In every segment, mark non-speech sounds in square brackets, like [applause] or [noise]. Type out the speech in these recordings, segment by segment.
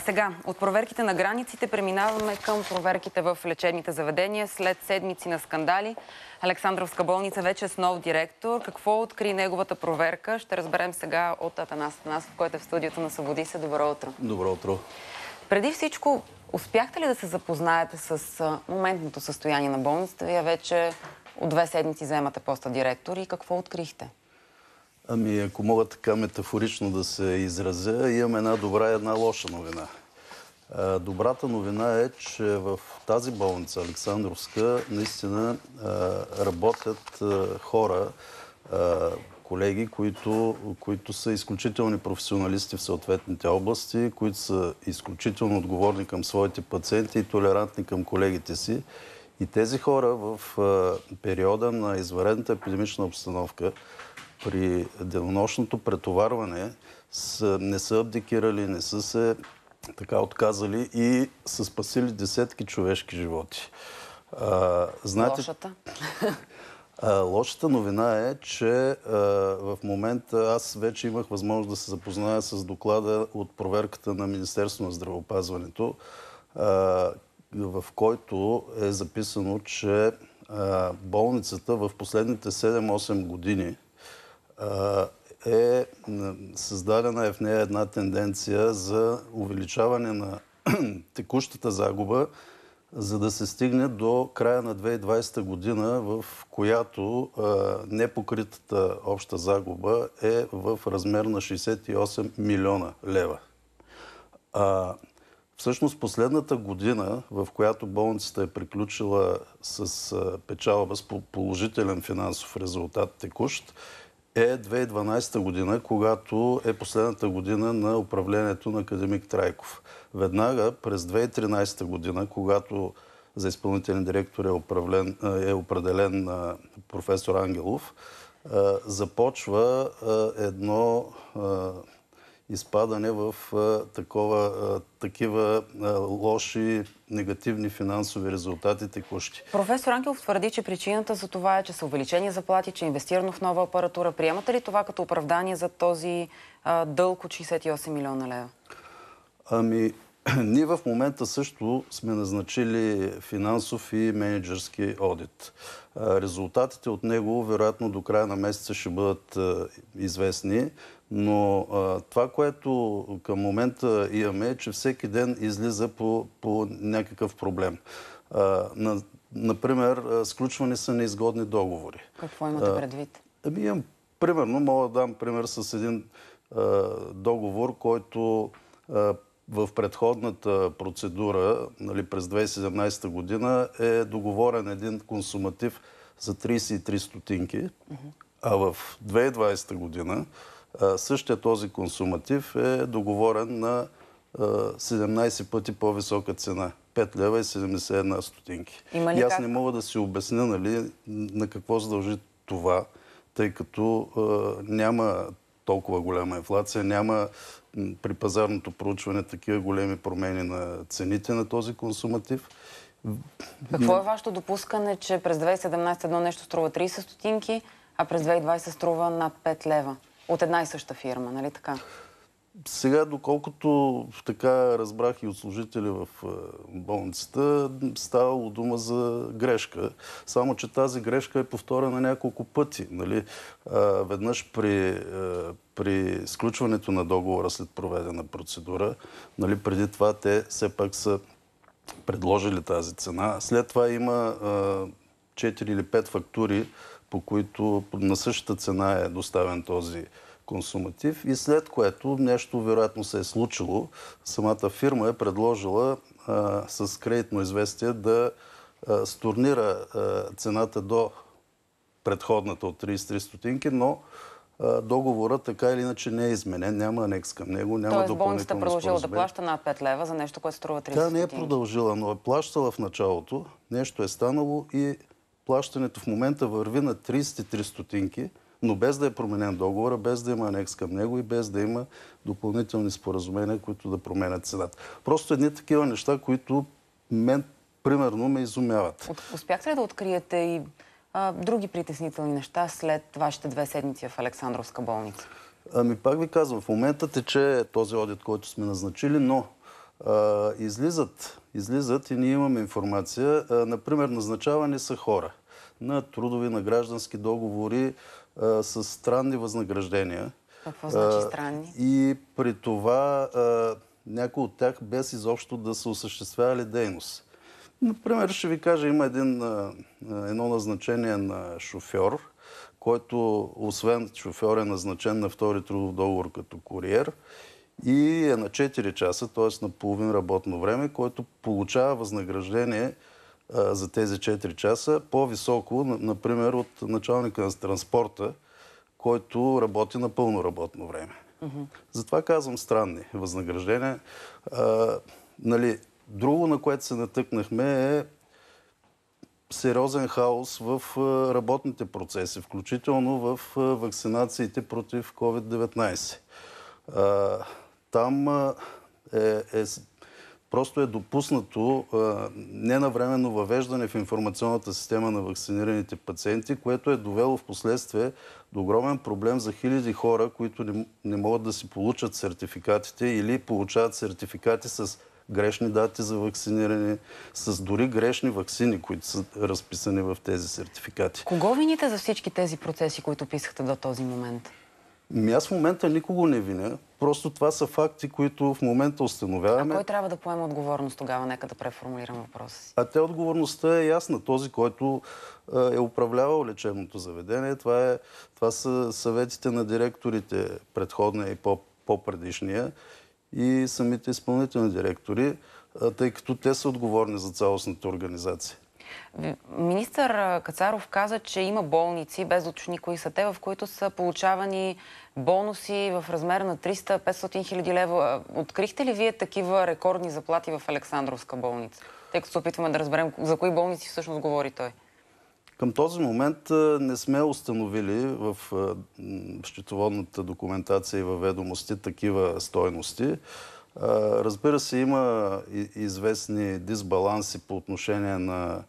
сега, от проверките на границите преминаваме към проверките в лечебните заведения след седмици на скандали. Александровска болница вече е с нов директор. Какво откри неговата проверка? Ще разберем сега от Атанас Атанасов, който е в студиото на Свободи се. Добро утро. Добро утро. Преди всичко, успяхте ли да се запознаете с моментното състояние на болницата? Вие вече от две седмици вземате поста директор и какво открихте? Ами, ако мога така метафорично да се изразя, имам една добра и една лоша новина. Добрата новина е, че в тази болница, Александровска, наистина работят хора, колеги, които, които са изключителни професионалисти в съответните области, които са изключително отговорни към своите пациенти и толерантни към колегите си. И тези хора в периода на изварената епидемична обстановка, при денонощното претоварване са, не са абдикирали, не са се така отказали и са спасили десетки човешки животи. А, знаете, лошата. [laughs] А, лошата новина е, че а, в момента аз вече имах възможност да се запозная с доклада от проверката на Министерство на здравеопазването, а, в който е записано, че болницата в последните 7-8 години е създадена е в нея една тенденция за увеличаване на [clears throat] текущата загуба, за да се стигне до края на 2020 година, в която непокритата обща загуба е в размер на 68 милиона лева. А, всъщност последната година, в която болницата е приключила с печалба, с положителен финансов резултат текущ, е 2012 година, когато е последната година на управлението на академик Трайков. Веднага през 2013 година, когато за изпълнителен директор е, управлен, е определен професор Ангелов, започва едно изпадане в такова, такива лоши, негативни финансови резултати текущи. Професор Ангелов твърди, че причината за това е, че са увеличени заплати, че е инвестирано в нова апаратура. Приемате ли това като оправдание за този дълг от 68 милиона лева? Ами, [clears throat] ние в момента също сме назначили финансов и менеджерски одит. Резултатите от него вероятно до края на месеца ще бъдат известни. Но това, което към момента имаме, е, че всеки ден излиза по, по някакъв проблем. А, на, например, сключвани са неизгодни договори. Какво имате предвид? Ами имам, примерно, мога да дам пример с един а, договор, който а, в предходната процедура нали, през 2017 година е договорен един консуматив за 33 стотинки, а в 2020 година същия този консуматив е договорен на 17 пъти по-висока цена. 5 лева и 71 стотинки. и аз не мога да си обясня нали, на какво задължи това, тъй като е, няма толкова голяма инфлация, няма при пазарното проучване такива големи промени на цените на този консуматив. Какво е вашето допускане, че през 2017 едно нещо струва 30 стотинки, а през 2020 струва над 5 лева? от една и съща фирма, нали така? Сега, доколкото така разбрах и от служители в е, болницата, ставало дума за грешка. Само, че тази грешка е повторена няколко пъти. Нали? Е, веднъж при, е, при сключването на договора след проведена процедура, нали, преди това те все пак са предложили тази цена. След това има 4 или 5 фактури, по които на същата цена е доставен този консуматив и след което нещо вероятно се е случило. Самата фирма е предложила а, с кредитно известие да а, стурнира а, цената до предходната от 33 стотинки, но договорът така или иначе не е изменен, няма анекс към него, няма Тоест, допълнително Тоест болницата продължила да плаща над 5 лева за нещо, което струва 30 Тя не е продължила, но е плащала в началото, нещо е станало и плащането в момента върви на 33 стотинки, но без да е променен договора, без да има анекс към него и без да има допълнителни споразумения, които да променят цената. Просто едни такива неща, които мен, примерно, ме изумяват. успяхте ли да откриете и а, други притеснителни неща след вашите две седмици в Александровска болница? Ами пак ви казвам, в момента тече този одит, който сме назначили, но а, излизат излизат и ние имаме информация. Например, назначавани са хора на трудови, на граждански договори с странни възнаграждения. Какво значи странни? И при това някои от тях без изобщо да са осъществявали дейност. Например, ще ви кажа, има един, едно назначение на шофьор, който освен шофьор е назначен на втори трудов договор като куриер и е на 4 часа, т.е. на половин работно време, който получава възнаграждение а, за тези 4 часа по-високо, например, от началника на транспорта, който работи на пълно работно време. Затова казвам странни възнаграждения. А, нали, друго, на което се натъкнахме е сериозен хаос в работните процеси, включително в вакцинациите против COVID-19. Там е, е, просто е допуснато е, ненавременно въвеждане в информационната система на вакцинираните пациенти, което е довело в последствие до огромен проблем за хиляди хора, които не, не могат да си получат сертификатите или получават сертификати с грешни дати за вакциниране, с дори грешни вакцини, които са разписани в тези сертификати. Кого вините за всички тези процеси, които писахте до този момент? Ми аз в момента никого не виня. Просто това са факти, които в момента установяваме. А кой трябва да поема отговорност тогава? Нека да преформулирам въпроса си. А те отговорността е ясна. Този, който е, е управлявал лечебното заведение, това, е, това са съветите на директорите, предходния и по-предишния, и самите изпълнителни директори, тъй като те са отговорни за цялостната организация. Министър Кацаров каза, че има болници, без уточни кои са те, в които са получавани бонуси в размер на 300-500 хиляди лева. Открихте ли вие такива рекордни заплати в Александровска болница? Тъй като се опитваме да разберем за кои болници всъщност говори той. Към този момент не сме установили в счетоводната документация и във ведомости такива стойности. Разбира се, има известни дисбаланси по отношение на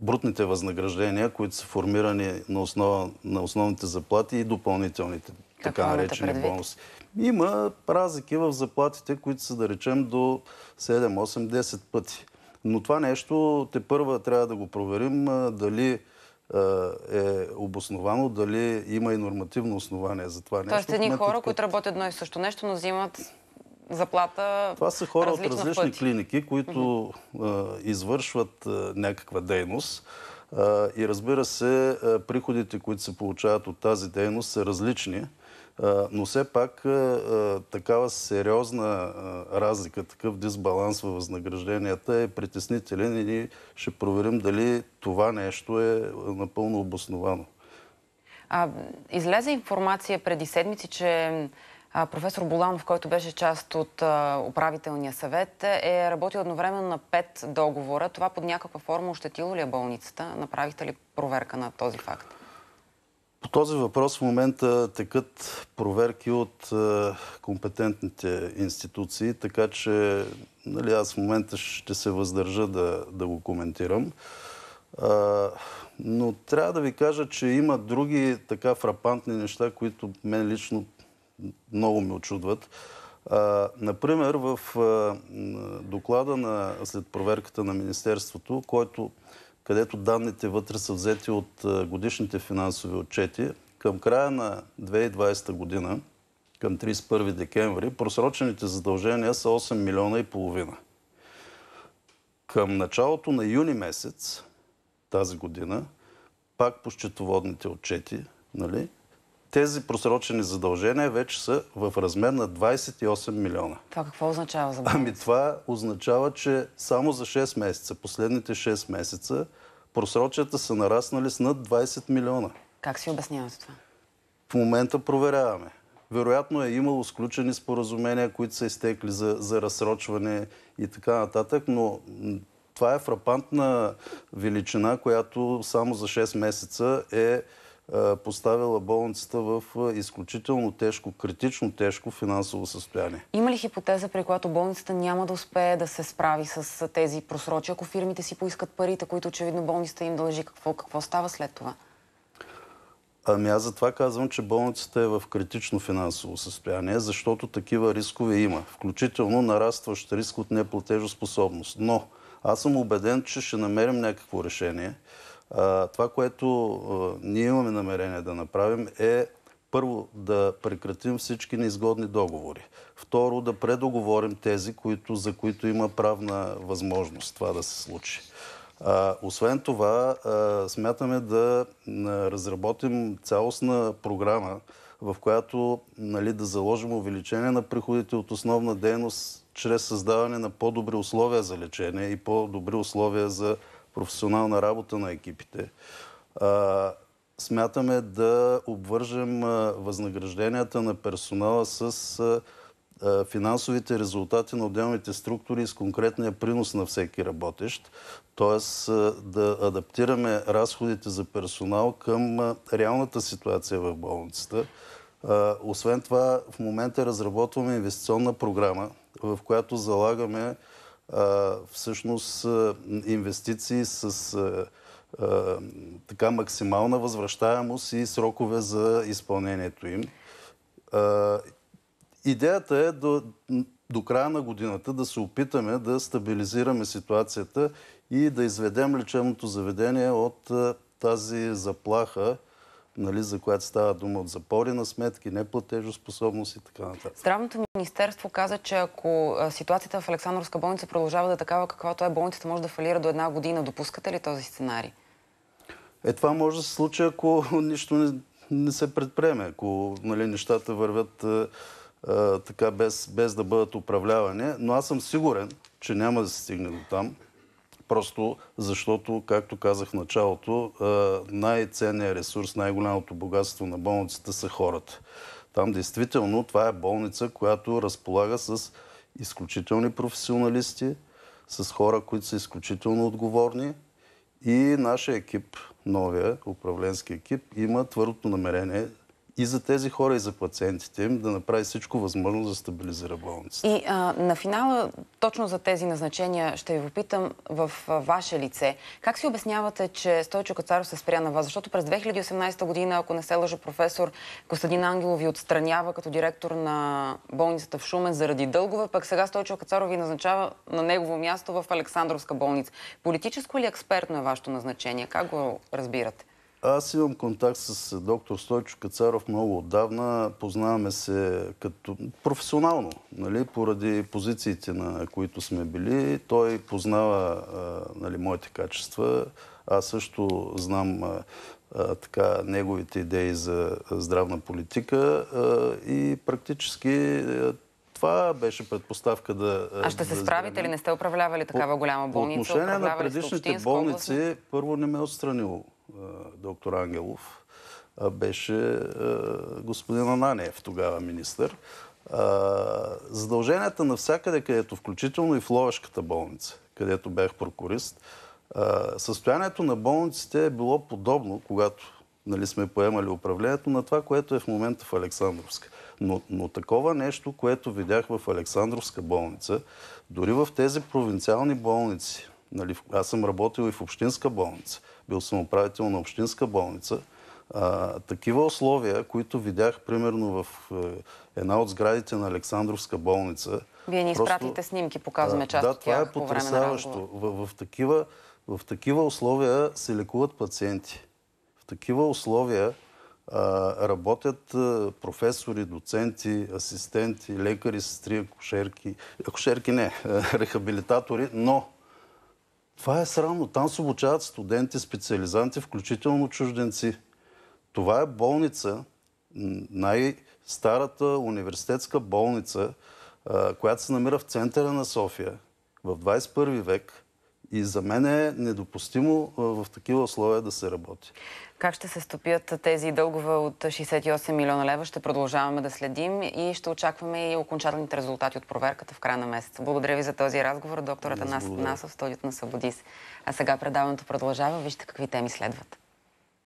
брутните възнаграждения, които са формирани на, основа, на основните заплати и допълнителните, така наречени бонуси. Има разлики в заплатите, които са да речем до 7, 8, 10 пъти. Но това нещо те първа трябва да го проверим дали е, е обосновано, дали има и нормативно основание за това нещо. Тоест едни хора, които работят едно и също нещо, но взимат заплата Това са хора от различни пъти. клиники, които mm-hmm. е, извършват е, някаква дейност е, и разбира се, приходите, които се получават от тази дейност са различни но все пак такава сериозна разлика, такъв дисбаланс във възнагражденията е притеснителен и ние ще проверим дали това нещо е напълно обосновано. излезе информация преди седмици, че професор Боланов, който беше част от управителния съвет, е работил едновременно на пет договора. Това под някаква форма ощетило ли е болницата? Направихте ли проверка на този факт? По този въпрос в момента текат проверки от е, компетентните институции, така че нали, аз в момента ще се въздържа да, да го коментирам. А, е, но трябва да ви кажа, че има други така фрапантни неща, които мен лично много ме очудват. А, е, например, в а, доклада на, след проверката на Министерството, който където данните вътре са взети от годишните финансови отчети. Към края на 2020 година, към 31 декември, просрочените задължения са 8 милиона и половина. Към началото на юни месец тази година, пак по счетоводните отчети, нали, тези просрочени задължения вече са в размер на 28 милиона. Това какво означава за Ами това означава, че само за 6 месеца, последните 6 месеца, просрочията са нараснали с над 20 милиона. Как си обяснявате това? В момента проверяваме. Вероятно е имало сключени споразумения, които са изтекли за, за разсрочване и така нататък, но това е фрапантна величина, която само за 6 месеца е е, поставила болницата в е, изключително тежко, критично тежко финансово състояние. Има ли хипотеза, при която болницата няма да успее да се справи с е, тези просрочи, ако фирмите си поискат парите, които очевидно болницата им дължи? Какво, какво става след това? Ами аз затова казвам, че болницата е в критично финансово състояние, защото такива рискове има, включително нарастващ риск от неплатежоспособност. Но аз съм убеден, че ще намерим някакво решение. Това, което ние имаме намерение да направим е първо да прекратим всички неизгодни договори. Второ, да предоговорим тези, които, за които има правна възможност това да се случи. А, освен това, а, смятаме да разработим цялостна програма, в която нали, да заложим увеличение на приходите от основна дейност чрез създаване на по-добри условия за лечение и по-добри условия за професионална работа на екипите. смятаме да обвържем възнагражденията на персонала с финансовите резултати на отделните структури с конкретния принос на всеки работещ. Т.е. да адаптираме разходите за персонал към реалната ситуация в болницата. Освен това, в момента разработваме инвестиционна програма, в която залагаме всъщност инвестиции с така максимална възвръщаемост и срокове за изпълнението им. Идеята е до, до края на годината да се опитаме да стабилизираме ситуацията и да изведем лечебното заведение от тази заплаха, нали, за която става дума от запори на сметки, неплатежоспособност и така нататък министерство каза, че ако ситуацията в Александровска болница продължава да е такава каквато е, болницата може да фалира до една година. Допускате ли този сценарий? Е, това може да се случи, ако [laughs] нищо не, не се предприеме, ако нали, нещата вървят а, така без, без да бъдат управлявани. Но аз съм сигурен, че няма да се стигне до там. Просто защото, както казах в началото, най-ценният ресурс, най-голямото богатство на болницата са хората. Там действително това е болница, която разполага с изключителни професионалисти, с хора, които са изключително отговорни и нашия екип, новия управленски екип, има твърдото намерение и за тези хора, и за пациентите им, да направи всичко възможно да стабилизира болницата. И а, на финала, точно за тези назначения, ще ви попитам в ваше лице. Как си обяснявате, че Стойчо Кацаров се спря на вас? Защото през 2018 година, ако не се лъжа, професор Костадин Ангелов ви отстранява като директор на болницата в Шумен заради дългове, пък сега Стойчо Кацаров ви назначава на негово място в Александровска болница. Политическо или е експертно е вашето назначение? Как го разбирате? Аз имам контакт с е, доктор Стойчо Кацаров много отдавна. Познаваме се като професионално, нали, поради позициите, на които сме били. Той познава нали, моите качества. Аз също знам а, така, неговите идеи за здравна политика а, и практически а, това беше предпоставка да... А ще да се справите ли? Не сте управлявали такава голяма болница? По отношение на предишните болници, първо не ме е отстранило доктор Ангелов, беше господин Ананиев, тогава министър. Задълженията навсякъде, където, включително и в Ловешката болница, където бях прокурист, състоянието на болниците е било подобно, когато нали, сме поемали управлението, на това, което е в момента в Александровска. Но, но такова нещо, което видях в Александровска болница, дори в тези провинциални болници, Нали, аз съм работил и в общинска болница. Бил съм управител на общинска болница. А, такива условия, които видях примерно в е, една от сградите на Александровска болница. Вие ни изпратите просто... снимки, показваме част да, от тях. Да, това е потрясаващо. В, в, такива, в такива условия се лекуват пациенти. В такива условия а, работят а, професори, доценти, асистенти, лекари, сестри, акушерки. Акушерки не, [laughs] рехабилитатори, но това е срамно. Там се обучават студенти, специализанти, включително чужденци. Това е болница, най-старата университетска болница, която се намира в центъра на София в 21 век – и за мен е недопустимо в такива условия да се работи. Как ще се стопят тези дългове от 68 милиона лева? Ще продължаваме да следим и ще очакваме и окончателните резултати от проверката в края на месеца. Благодаря ви за този разговор, доктората Атанас Насов, студиото на Свободис. А сега предаването продължава. Вижте какви теми следват.